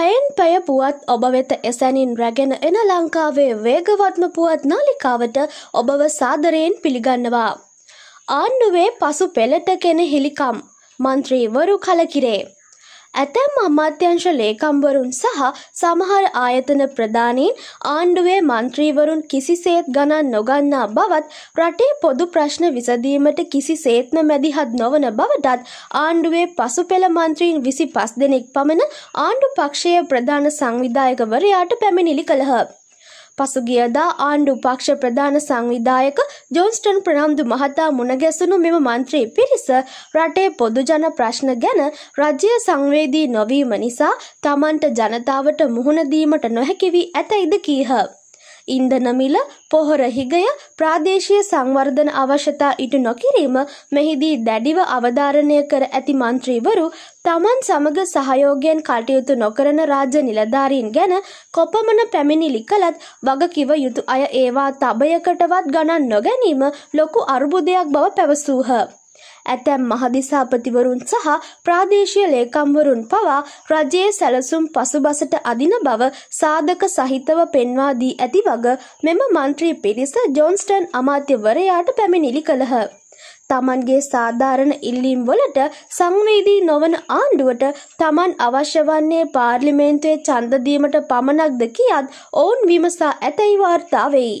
පැයෙන් පැය පුවත් ඔබ වෙත එසැනින් රැගෙන එන ලංකාවේ වේගවත්ම පුවත් නාලිකාවට ඔබව සාදරයෙන් පිළිගන්නවා. ආණ්ඩුවේ පසු පෙළට කෙන හිලිකම් මන්ත්‍රීවරු කලකිරේ. ඇතැම් අමාත්‍යංශ ලේකම්වරුන් සහ සමහර ආයතන ප්‍රධානීන් ආණ්ඩුවේ මන්ත්‍රීවරුන් කිසිසේත් ගණන් නොගන්නා බවත් රටේ පොදු ප්‍රශ්න විසඳීමට කිසිසේත්ම මැදිහත් නොවන බවටත් ආණ්ඩුවේ පසුපෙළ මන්ත්‍රීන් විසි පස් දෙනෙක් පමණ ආණ්ඩු පක්ෂය ප්‍රධාන සංවිධායකවරයාට පැමිණිලි කළහ. පසුගියදා ආණ්ඩු පක්ෂ ප්‍රධාන සංවිධායක ජෝන්ස්ටන් ප්‍රනම්දු මහතා මුණගැසුණු මෙම මන්ත්‍රී පිරිස රටේ පොදුජන ප්‍රශ්න ගැන රජ්‍ය සංවේදී නොවීම නිසා තමන්ට ජනතාවට මුහුණදීමට නොහැකිවී ඇතැයිද කීහ. ඉන්ධන මිල, පොහොර හිගය, ප්‍රාදේශීය සංවර්ධන අවශ්‍යතා ඉටු නොකිරීම මෙහිදී දැඩිව අවධාරණය කර ඇති මන්ත්‍රීවරු තමන් සමග සහයෝගයෙන් කටයුතු නොකරන රාජ්‍ය නිලධාරීන් ගැන කොපමණ පැමිණිලි කළත් වගකිව යුතු අය ඒවා තබයකටවත් ගණන් නොගැනීම ලොකු අර්බුදයක් බව පැවසූහ. ඇතැම් මහදිසාපතිවරුන් සහ ප්‍රාදේශීය ලේකම්වරුන් පවා රජයේ සැලසුම් පසුබසට අදින බව සාධක සහිතව පෙන්වා දී ඇති වග මෙම මන්ත්‍රී පිරිස ජොන්ස්ටන් අමාත්‍යවරයාට පැමිණිලි කළහ. තමන්ගේ සාධාරණ ඉල්ලීම් වලට සංවේදී නොවන ආණ්ඩුවට තමන් අවශ්‍ය වන්නේ පාර්ලිමේන්තුවේ ඡන්දදීමට පමණක්ද කියත් ඔවුන් විමසා ඇතැයි වාර්තා වෙයි.